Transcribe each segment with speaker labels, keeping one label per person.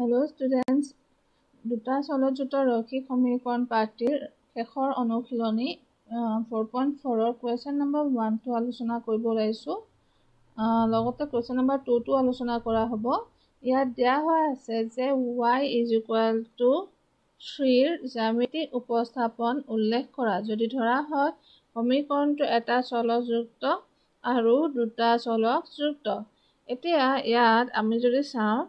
Speaker 1: Hello' students দুটা চলচ্চিত্ৰ ৰৈশিক সমীকৰণ পাৰ্টিৰ শেষৰ অনুশীলনী ফ'ৰ পইণ্ট ফ'ৰৰ কুৱেশ্যন নম্বৰ ওৱানটো আলোচনা কৰিব ওলাইছোঁ লগতে কুৱেশ্যন নম্বৰ টুটো আলোচনা কৰা হ'ব ইয়াত দিয়া হোৱা আছে যে ৱাই ইজ ইকুৱেল টু থ্ৰীৰ জ্যামিতি উপস্থাপন উল্লেখ কৰা যদি ধৰা হয় সমীকৰণটো এটা চলযুক্ত আৰু দুটা চলকযুক্ত এতিয়া ইয়াত আমি যদি চাওঁ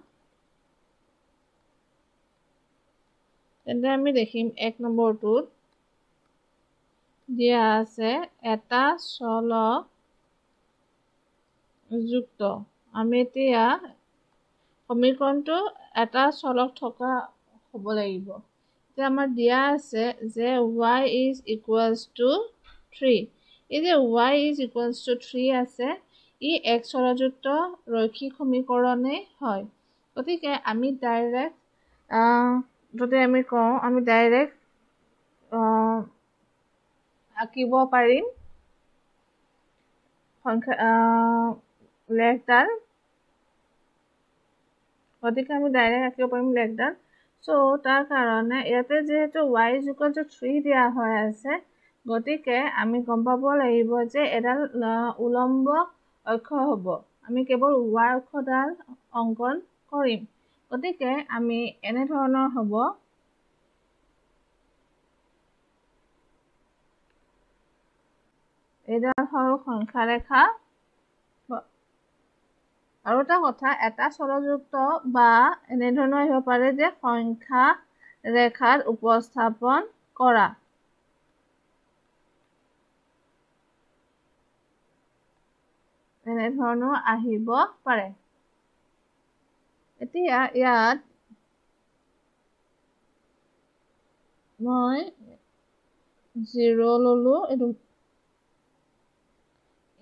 Speaker 1: তেন্তে আমি দেখিম এক নম্বৰটোত দিয়া আছে এটা চল যুক্ত আমি এতিয়া সমীকৰণটো এটা চলক থকা হ'ব লাগিব এতিয়া আমাৰ দিয়া আছে যে Y is equals to three এই যে Y is equals to three আছে ই এক চলযুক্ত ৰৈক্ষিক সমীকৰণেই হয় গতিকে আমি ডাইৰেক্ট যদি আমি কওঁ আমি ডাইৰেক্ট আঁকিব পাৰিম সংখ্যা লেখডাল গতিকে আমি ডাইৰেক্ট আঁকিব পাৰিম লেখডাল চ' তাৰ কাৰণে ইয়াতে যিহেতু ৱাই জোকত যে থ্ৰী দিয়া হৈ আছে গতিকে আমি গম পাব লাগিব যে এডাল উলম্ব অক্ষ হ'ব আমি কেৱল ৱাই অক্ষডাল অংকন কৰিম গতিকে আমি এনেধৰণৰ হ'ব এইডাল হ'ল সংখ্যাৰেখা আৰু এটা কথা এটা স্বৰযুক্ত বা এনেধৰণৰ আহিব পাৰে যে সংখ্যা ৰেখাত উপস্থাপন কৰা এনেধৰণেও আহিব পাৰে এতিয়া ইয়াত মই জিৰ' ল'লোঁ এইটো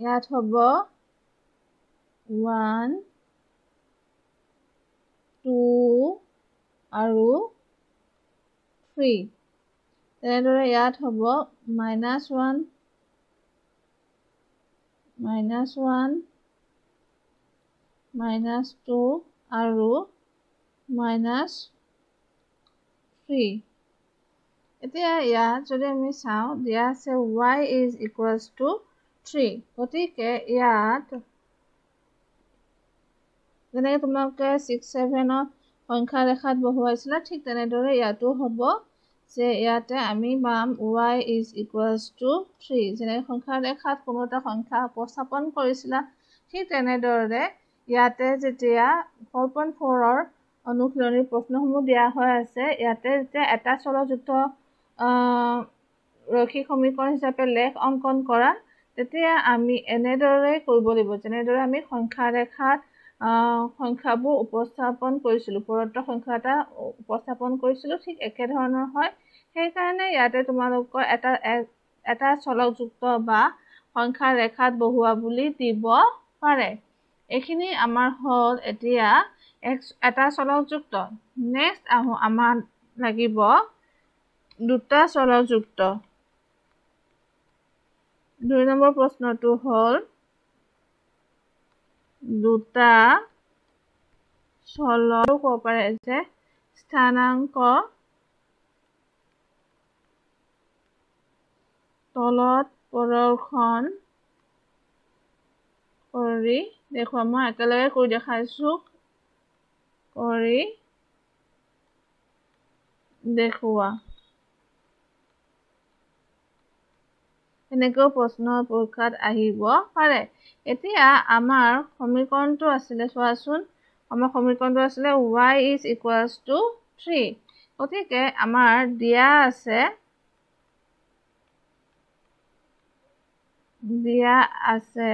Speaker 1: ইয়াত হ'ব ওৱান টু আৰু থ্ৰী তেনেদৰে ইয়াত হ'ব minus one minus one minus two আৰু মাইনাছ থ্ৰী এতিয়া ইয়াত যদি আমি চাওঁ দিয়া আছে Y is equals to three গতিকে ইয়াত যেনেকৈ তোমালোকে ছিক্স ছেভেনত সংখ্যা ৰেখাত বহুৱাইছিলা ঠিক তেনেদৰে ইয়াতো হ'ব যে ইয়াতে আমি পাম y is equals to three যেনেকৈ সংখ্যা ৰেখাত কোনো এটা সংখ্যা উপস্থাপন কৰিছিলা ঠিক তেনেদৰে ইয়াতে যেতিয়া ফ'ৰ পইণ্ট ফ'ৰৰ অনুশীলনীৰ প্ৰশ্নসমূহ দিয়া হৈ আছে ইয়াতে যেতিয়া এটা চলযুক্ত ৰৈখিক সমীকৰণ হিচাপে লেখ অংকন কৰা তেতিয়া আমি এনেদৰে কৰিব লাগিব যেনেদৰে আমি সংখ্যাৰেখাত সংখ্যাবোৰ উপস্থাপন কৰিছিলোঁ উপৰত্ব সংখ্যা এটা উপস্থাপন কৰিছিলোঁ ঠিক একেধৰণৰ হয় সেইকাৰণে ইয়াতে তোমালোকৰ এটা এটা চলকযুক্ত বা সংখ্যাৰেখাত বহুৱা বুলি দিব পাৰে এইখিনি আমাৰ হ'ল এতিয়া এটা চলকযুক্ত নেক্সট আহো আমাৰ লাগিব দুটা চলকযুক্ত দুই নম্বৰ প্ৰশ্নটো হ'ল দুটা চলটো ক'ব পাৰে যে স্থানাংক তলত প্ৰদৰ্শন কৰি দেখুৱা মই একেলগে কৰি দেখাইছো কৰি দেখুৱা এনেকৈও প্ৰশ্ন পৰীক্ষাত আহিব পাৰে এতিয়া আমাৰ সমীকৰণটো আছিলে চোৱাচোন আমাৰ সমীকৰণটো আছিলে y is equals to three গতিকে আমাৰ দিয়া আছে দিয়া আছে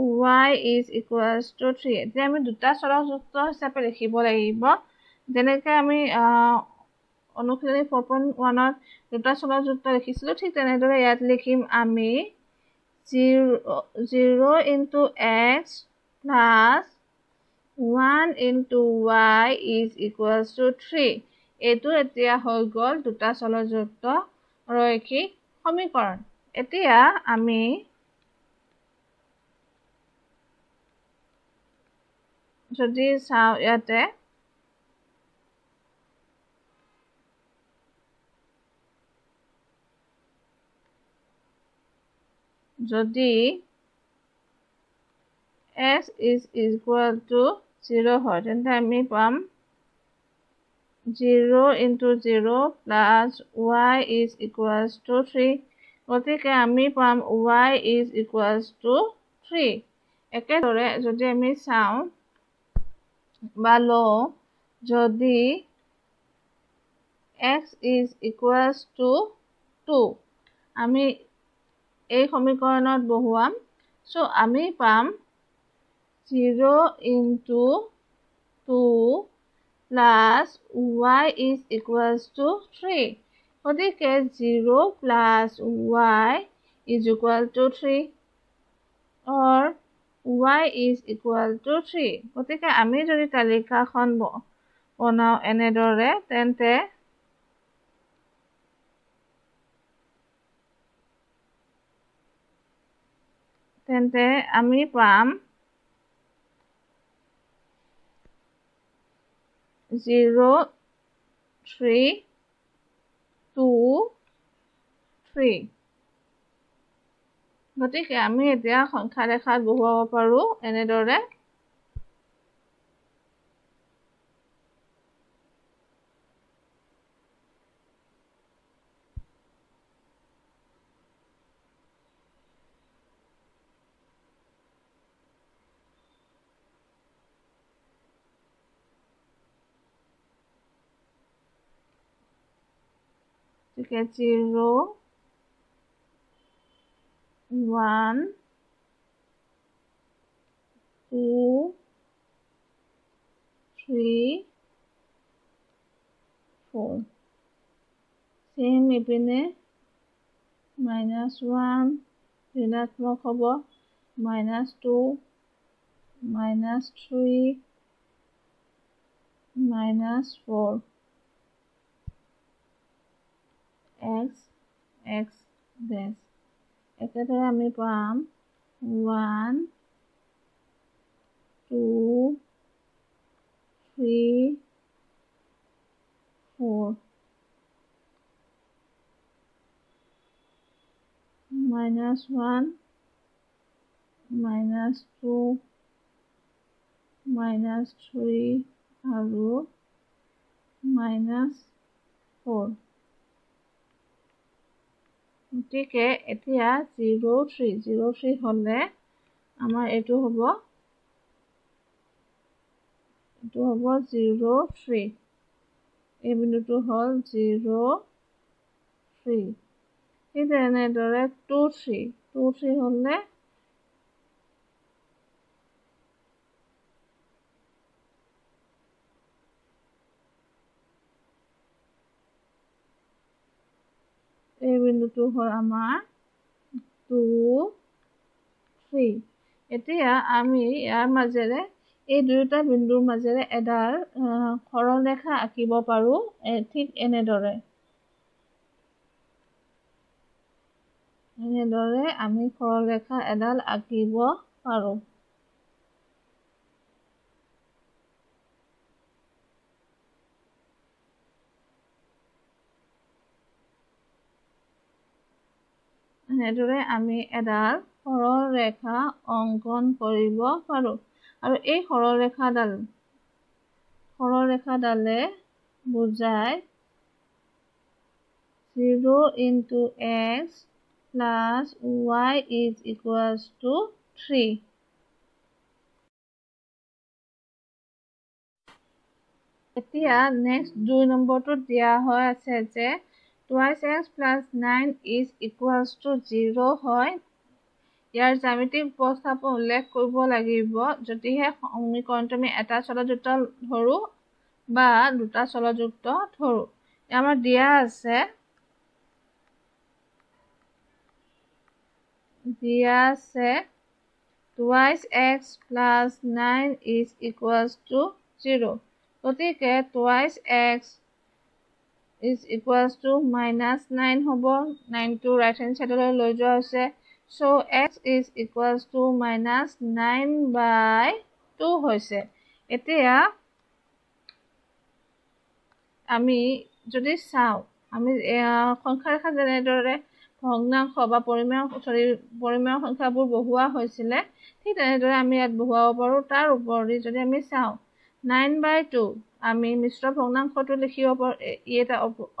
Speaker 1: y is equals to 3 এতিয়া আমি দুটা চলক যুক্ত হিচাপে লিখিব লাগিব যেনেকৈ আমি অনুশীলনী ফ'ৰ পইণ্ট ওৱানত দুটা চলক যুক্ত লিখিছিলোঁ ঠিক তেনেদৰে ইয়াত লিখিম আমি zero' zero' into x plus one into y is equals to three এইটো এতিয়া হৈ গ'ল দুটা চলযুক্ত ৰৈখিক সমীকৰণ এতিয়া আমি যদি চাওঁ ইয়াতে যদি x is equal to zero' হয় তেন্তে আমি পাম zero' into zero' plus y is equals to three গতিকে আমি পাম y is equals to three একেদৰে যদি আমি চাওঁ ভালো যদি x is equals to two আমি এই সমীকৰণত বহুৱাম চ' আমি পাম zero' into two plus y is equals to three গতিকে zero' plus y is equal to three or y is equal to three গতিকে আমি যদি তালিকাখন বনাওঁ এনেদৰে তেন্তে তেন্তে আমি পাম জিৰ' থ্ৰী টু থ্ৰী গতিকে আমি এতিয়া সংখ্যা ৰেখাত বহুৱাব পাৰো এনেদৰে zero' 1, 2, 3, 4. Same ipine minus 1, minus mokobo, minus 2, minus 3, minus 4. X, X, this. একেদৰে আমি পাম one two three minus 1 minus 2 minus 3 আৰু minus 4 গতিকে এতিয়া জিৰ' থ্ৰী জিৰ' থ্ৰী হ'লে আমাৰ এইটো হ'ব এইটো হ'ব জিৰ' থ্ৰী এই বিন্দুটো হ'ল জিৰ' থ্ৰী ঠিক তেনেদৰে টু থ্ৰী টু থ্ৰী হ'লে বিন্দুটো হল আমাৰ টু থ্ৰী এতিয়া আমি ইয়াৰ মাজেৰে এই দুয়োটা বিন্দুৰ মাজেৰে এডাল সৰলৰেখা আঁকিব পাৰো ঠিক এনেদৰে এনেদৰে আমি ৰেখা এডাল আঁকিব পাৰো এনেদৰে আমি এডাল সৰল ৰেখা অংকন কৰিব পাৰোঁ আৰু এই সৰল ৰেখাডাল সৰল ৰেখাডালে বুজায় zero' into x plus y is equals to three এতিয়া নেক্সট দুই নম্বৰটোত দিয়া হৈ আছে যে twice x plus nine is equals to zero' হয় ইয়াৰ জ্যামিতিক উপস্থাপন উল্লেখ কৰিব লাগিব যদিহে সমীকৰণটো আমি এটা চলযুক্ত ধৰোঁ বা দুটা চলযুক্ত ধৰোঁ আমাৰ দিয়া আছে দিয়া আছে twice x plus nine is equals to zero' গতিকে twice x is equals to minus 9 hobo 9 to right hand side of lojo se so x is equals to minus 9 by 2 hoise ete ya ami jodi sao ami konkar kha genedore ভগ্নাং বা পৰিমেয় চৰি পৰিমেয় সংখ্যাবোৰ বহুৱা হৈছিলে ঠিক তেনেদৰে আমি ইয়াত বহুৱাব পাৰোঁ তাৰ উপৰি যদি আমি চাওঁ নাইন বাই টু আমি মিশ্ৰ ভগ্নাংশটো লিখিব ই এটা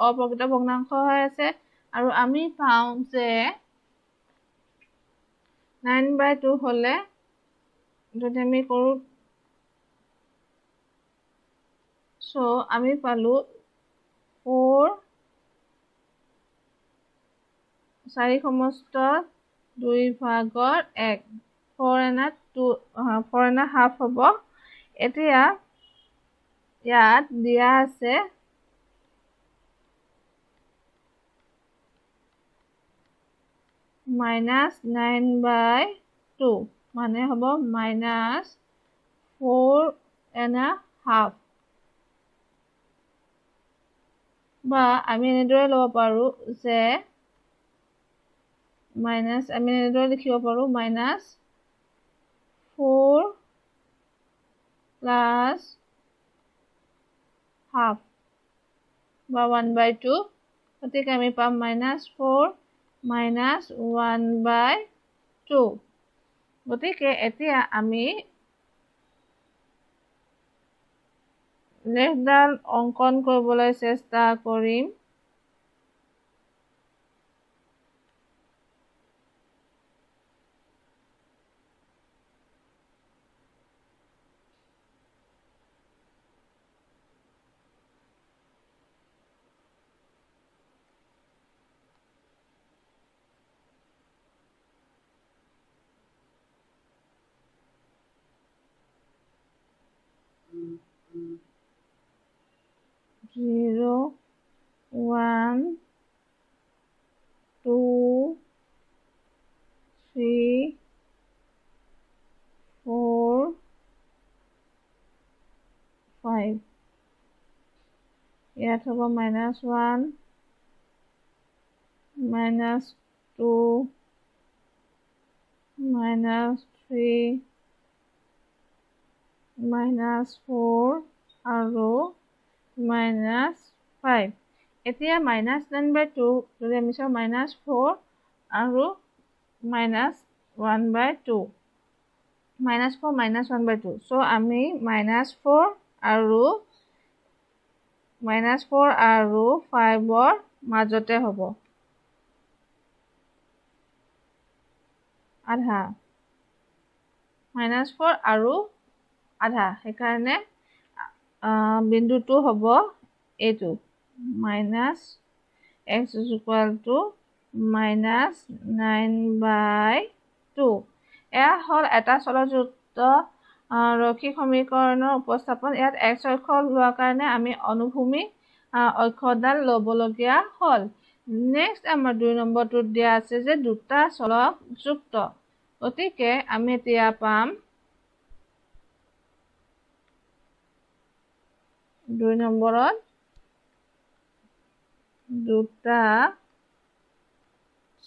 Speaker 1: অপ্ৰকৃত ভগ্নাংশ হৈ আছে আৰু আমি পাওঁ যে নাইন বাই টু হ'লে যদি আমি কৰোঁ চ' আমি পালোঁ ফ'ৰ চাৰি সমস্ত দুই ভাগৰ এক four and two four and half হ'ব এতিয়া ইয়াত দিয়া আছে মাইনাছ নাইন বাই টু মানে হ'ব minus four and a half বা আমি এনেদৰে ল'ব পাৰোঁ যে মাইনাছ আমি এনেদৰে লিখিব পাৰোঁ মাইনাছ ফ'ৰ প্লাছ হাফ বা ওৱান বাই টু গতিকে আমি পাম minus four minus one by two গতিকে এতিয়া আমি নেক্সডাল অংকন কৰিবলৈ চেষ্টা কৰিম zero one two three four five ইয়াত হ'ব minus one minus two minus three minus four আৰু মাইনাছ ফাইভ এতিয়া মাইনাছ নাম্বাৰ টু যদি আমি চাওঁ মাইনাছ ফ'ৰ আৰু minus one by two minus four minus one by two so' আমি minus four আৰু মাইনাছ ফ'ৰ আৰু ফাইভৰ মাজতে হ'ব আধা মাইনাছ ফ'ৰ আৰু আধা সেইকাৰণে বিন্দুটো হ'ব এইটো minus x is equal to minus nine by two এয়া হ'ল এটা চলযুক্ত ৰশি সমীকৰণৰ উপস্থাপন ইয়াত এক্স অক্ষ লোৱাৰ কাৰণে আমি অনুভূমি অক্ষডাল ল'বলগীয়া হ'ল নেক্সট আমাৰ দুই নম্বৰটোত দিয়া আছে যে দুটা চলযুক্ত গতিকে আমি এতিয়া পাম দুই নম্বৰত দুটা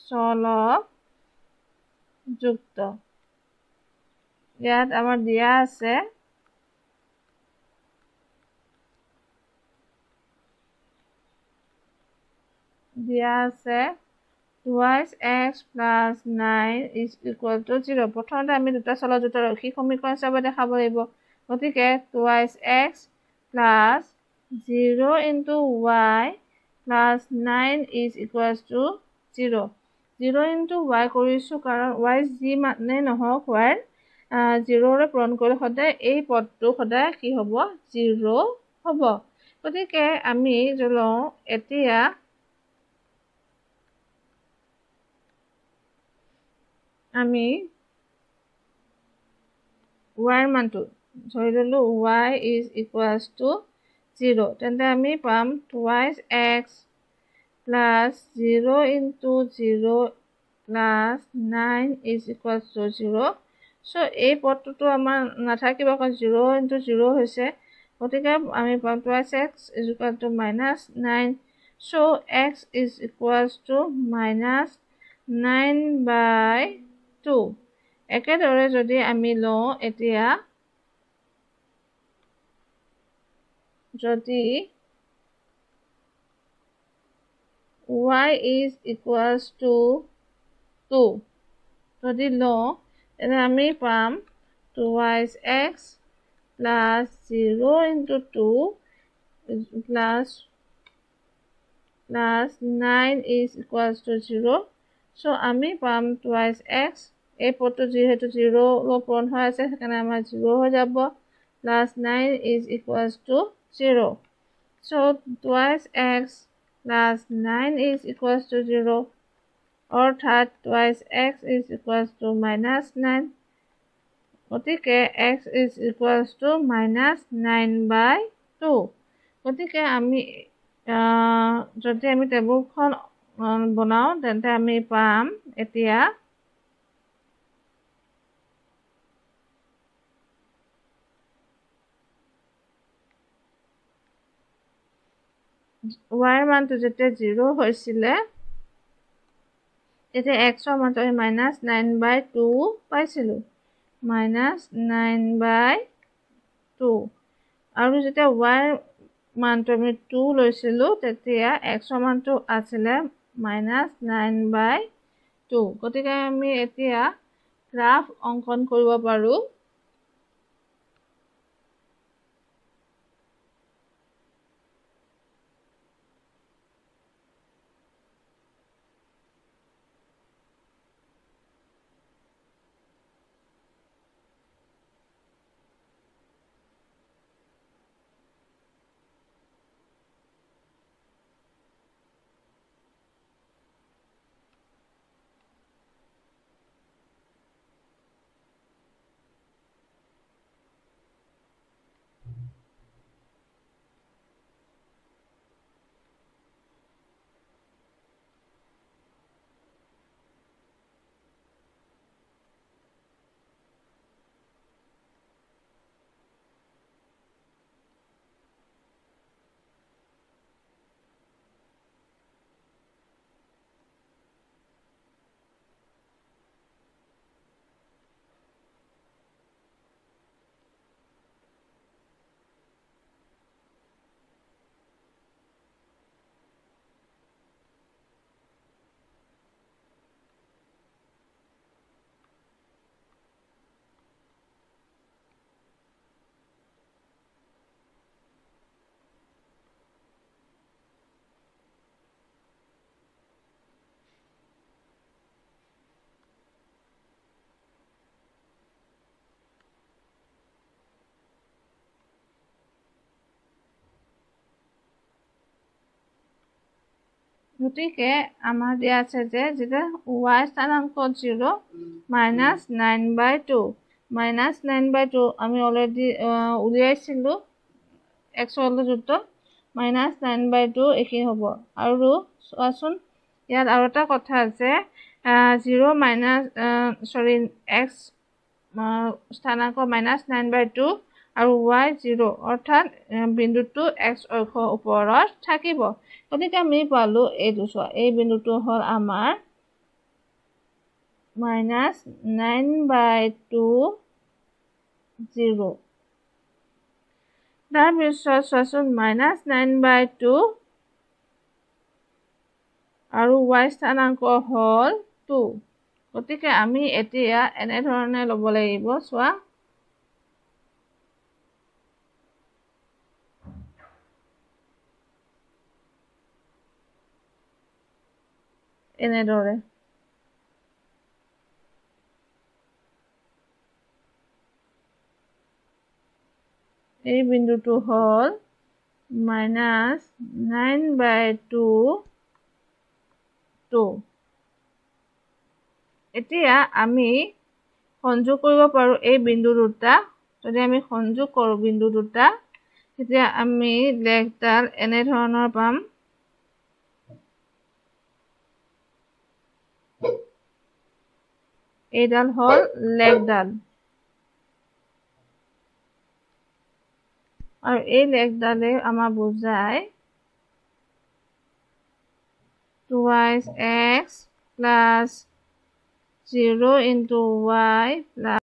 Speaker 1: চলক যুক্ত ইয়াত আমাৰ দিয়া আছে দিয়া আছে twice x plus nine is equal to zero' প্ৰথমতে আমি দুটা চলক যুক্ত ৰাখি সমীকৰণ হিচাপে দেখাব লাগিব গতিকে twice x plus 0 into y plus 9 is equals to 0. 0 into y korisu karan y z matne noho when uh, 0 re pron kore hodai a pot to hodai ki hobo 0 hobo. Kote ke ami jolo etia ami y man to ধৰি ল'লোঁ y is equals to zero' তেন্তে আমি পাম twice x plus zero' into zero' plus nine is equals to zero' so' এই পদটোতো আমাৰ নাথাকিব কাৰণ জিৰ' ইনটু জিৰ' হৈছে গতিকে আমি পাম twice x is equal to minus nine so' x is equals to minus nine by two একেদৰে যদি আমি লওঁ এতিয়া যদি y is equals to two যদি লওঁ তেনে আমি পাম twice x plus zero' into two plus plus nine is equals to zero' so' আমি পাম টু ৱাইজ এক্স এই পদটো যিহেতু জিৰ' পূৰণ হৈ আছে সেইকাৰণে আমাৰ জিৰ' হৈ যাব plus nine is equals to 0. So twice x plus 9 is equals to 0 or that twice x is equals to minus 9. গতিকে x is equals to minus 9 by 2. গতিকে আমি যদি আমি টেবুলখন বনাওঁ তেন্তে আমি পাম এতিয়া y मान तो जेते 0 হৈছিলে এতে x ৰ মান তো মাইনাস 9/2 পাইছিলু মাইনাস 9/2 আৰু যেতে y মান তো আমি 2 লৈছিলু তেতিয়া x ৰ মান তো আছিলে মাইনাস 9/2 গতিকে আমি এতিয়া গ্ৰাফ অংকন কৰিব পাৰো গতিকে আমাৰ দিয়া আছে যে যেতিয়া ৱাই স্থানাংক zero' minus nine by two minus nine by two আমি অলৰেডি উলিয়াইছিলোঁ এক্সৱালৰ যুদ্ধ মাইনাছ নাইন বাই টু এইখিনি হ'ব আৰু চোৱাচোন ইয়াত আৰু এটা কথা আছে জিৰ' মাইনাছ চৰি এক্স স্থানাংক মাইনাছ নাইন বাই টু আৰু ৱাই জিৰ' অৰ্থাৎ বিন্দুটো এক্স অক্ষ ওপৰত থাকিব গতিকে আমি পালোঁ এইটো চোৱা এই বিন্দুটো হ'ল আমাৰ minus nine by two zero' তাৰপিছত চোৱাচোন মাইনাছ নাইন বাই টু আৰু ৱাই স্থানাংক হ'ল টু গতিকে আমি এতিয়া এনেধৰণে ল'ব লাগিব চোৱা en errore. এই বিন্দুটো হল minus nine by two two এতিয়া আমি সংযোগ কৰিব পাৰোঁ এই বিন্দু দুটা যদি আমি সংযোগ কৰোঁ বিন্দু দুটা তেতিয়া আমি লেগডাল এনেধৰণৰ পাম এই ডাল হল লেগ ডাল আৰু এই লেগ ডালে আমাৰ বুজায় twice x plus zero' into y plus